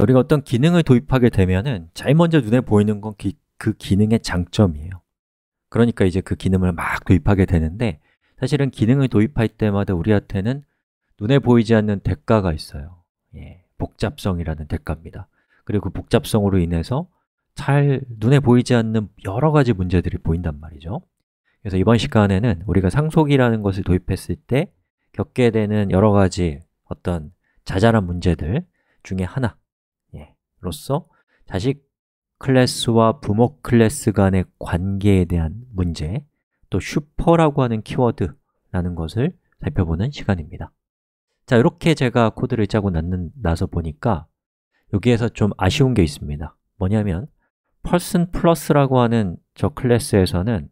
우리가 어떤 기능을 도입하게 되면은 제일 먼저 눈에 보이는 건 그 기능의 장점이에요 그러니까 이제 그 기능을 막 도입하게 되는데 사실은 기능을 도입할 때마다 우리한테는 눈에 보이지 않는 대가가 있어요 예, 복잡성이라는 대가입니다 그리고 그 복잡성으로 인해서 잘 눈에 보이지 않는 여러 가지 문제들이 보인단 말이죠 그래서 이번 시간에는 우리가 상속이라는 것을 도입했을 때 겪게 되는 여러 가지 어떤 자잘한 문제들 중에 하나 문제로서 자식 클래스와 부모 클래스 간의 관계에 대한 문제 또 슈퍼라고 하는 키워드라는 것을 살펴보는 시간입니다 자, 이렇게 제가 코드를 짜고 났는, 나서 보니까 여기에서 좀 아쉬운 게 있습니다 뭐냐면 person plus라고 하는 저 클래스에서는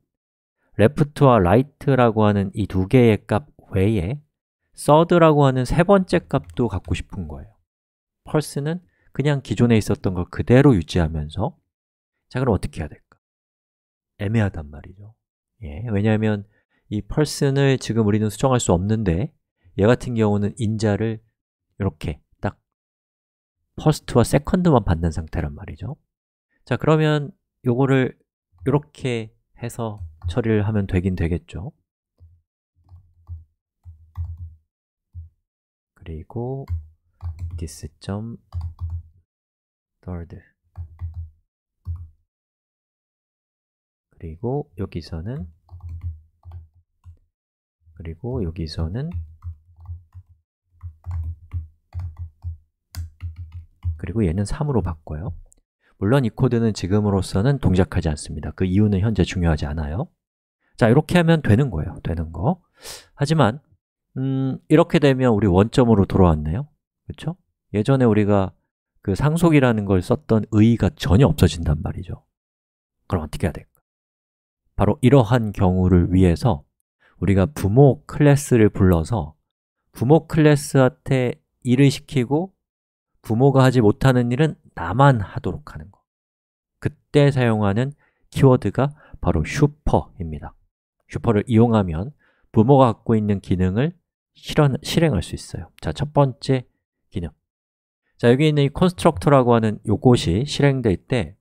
left와 right라고 하는 이 두 개의 값 외에 third라고 하는 세 번째 값도 갖고 싶은 거예요 person은 그냥 기존에 있었던 걸 그대로 유지하면서 자, 그럼 어떻게 해야 될까? 애매하단 말이죠 예, 왜냐하면 이 p e r s o n 을 지금 우리는 수정할 수 없는데 얘 같은 경우는 인자를 이렇게 딱퍼 s t 와 s e c o n d 만 받는 상태란 말이죠 자, 그러면 요거를 이렇게 해서 처리를 하면 되긴 되겠죠 그리고 this.점 third 그리고 여기서는 그리고 여기서는 그리고 얘는 3으로 바꿔요 물론 이 코드는 지금으로서는 동작하지 않습니다 그 이유는 현재 중요하지 않아요 자 이렇게 하면 되는 거예요 되는 거 하지만 음, 이렇게 되면 우리 원점으로 돌아왔네요 그렇죠? 예전에 우리가 그 상속이라는 걸 썼던 의의가 전혀 없어진단 말이죠 그럼 어떻게 해야 될까? 바로 이러한 경우를 위해서 우리가 부모 클래스를 불러서 부모 클래스한테 일을 시키고 부모가 하지 못하는 일은 나만 하도록 하는 것 그때 사용하는 키워드가 바로 슈퍼입니다 슈퍼를 이용하면 부모가 갖고 있는 기능을 실현, 실행할 수 있어요 자, 첫 번째 기능 자, 여기 있는 이 constructor라고 하는 요것이 실행될 때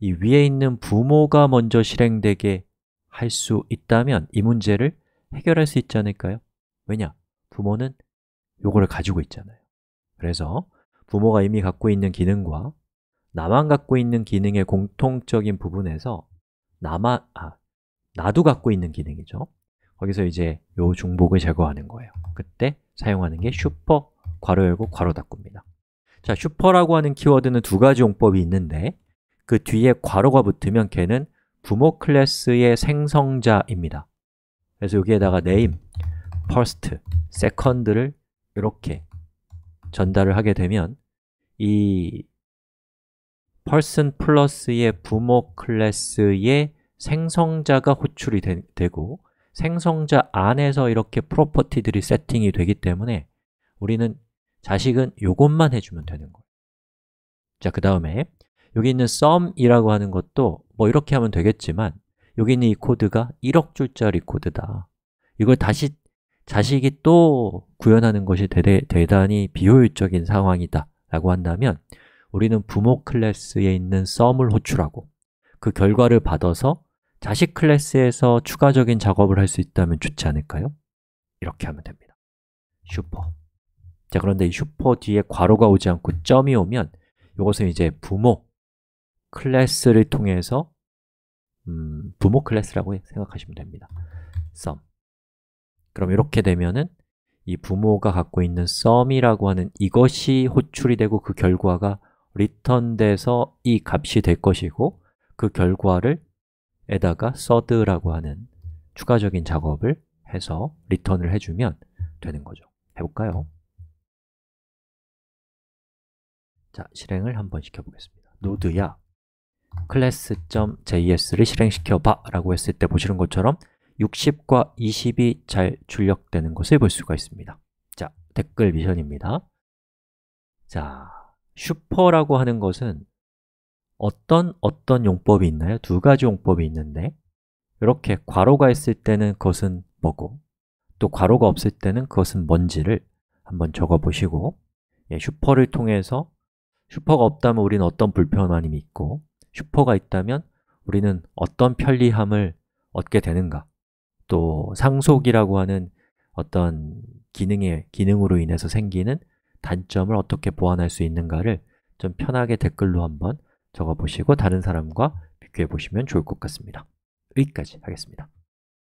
이 위에 있는 부모가 먼저 실행되게 할 수 있다면 이 문제를 해결할 수 있지 않을까요? 왜냐? 부모는 요거를 가지고 있잖아요 그래서 부모가 이미 갖고 있는 기능과 나만 갖고 있는 기능의 공통적인 부분에서 나만, 아, 나도 갖고 있는 기능이죠 거기서 이제 요 중복을 제거하는 거예요 그때 사용하는 게 슈퍼 괄호 열고 괄호 닫고입니다 자, 슈퍼라고 하는 키워드는 두 가지 용법이 있는데 그 뒤에 괄호가 붙으면 걔는 부모 클래스의 생성자입니다. 그래서 여기에다가 name, first, second를 이렇게 전달을 하게 되면 이 person 플러스의 부모 클래스의 생성자가 호출이 되, 고 생성자 안에서 이렇게 프로퍼티들이 세팅이 되기 때문에 우리는 자식은 이것만 해주면 되는 거예요 자, 그 다음에 여기 있는 sum이라고 하는 것도 뭐 이렇게 하면 되겠지만 여기 있는 이 코드가 1억 줄짜리 코드다 이걸 다시 자식이 또 구현하는 것이 대대, 대단히 비효율적인 상황이다 라고 한다면 우리는 부모 클래스에 있는 썸을 호출하고 그 결과를 받아서 자식 클래스에서 추가적인 작업을 할 수 있다면 좋지 않을까요? 이렇게 하면 됩니다 슈퍼 자 그런데 이 슈퍼 뒤에 괄호가 오지 않고 점이 오면 이것은 이제 부모 클래스를 통해서 음, 부모 클래스라고 생각하시면 됩니다 sum 그럼 이렇게 되면은 이 부모가 갖고 있는 sum이라고 하는 이것이 호출이 되고 그 결과가 return돼서 이 값이 될 것이고 그 결과를 에다가 third라고 하는 추가적인 작업을 해서 return을 해주면 되는 거죠 해볼까요? 자, 실행을 한번 시켜보겠습니다. 노드야 클래스.js를 실행시켜봐 라고 했을 때 보시는 것처럼 60과 20이 잘 출력되는 것을 볼 수가 있습니다. 자, 댓글 미션입니다. 자, 슈퍼라고 하는 것은 어떤 어떤 용법이 있나요? 두 가지 용법이 있는데 이렇게 괄호가 있을 때는 그것은 뭐고 또 괄호가 없을 때는 그것은 뭔지를 한번 적어보시고 예, 슈퍼를 통해서 슈퍼가 없다면 우리는 어떤 불편함이 있고 슈퍼가 있다면 우리는 어떤 편리함을 얻게 되는가 또 상속이라고 하는 어떤 기능의 기능으로 인해서 생기는 단점을 어떻게 보완할 수 있는가를 좀 편하게 댓글로 한번 적어보시고 다른 사람과 비교해 보시면 좋을 것 같습니다. 여기까지 하겠습니다.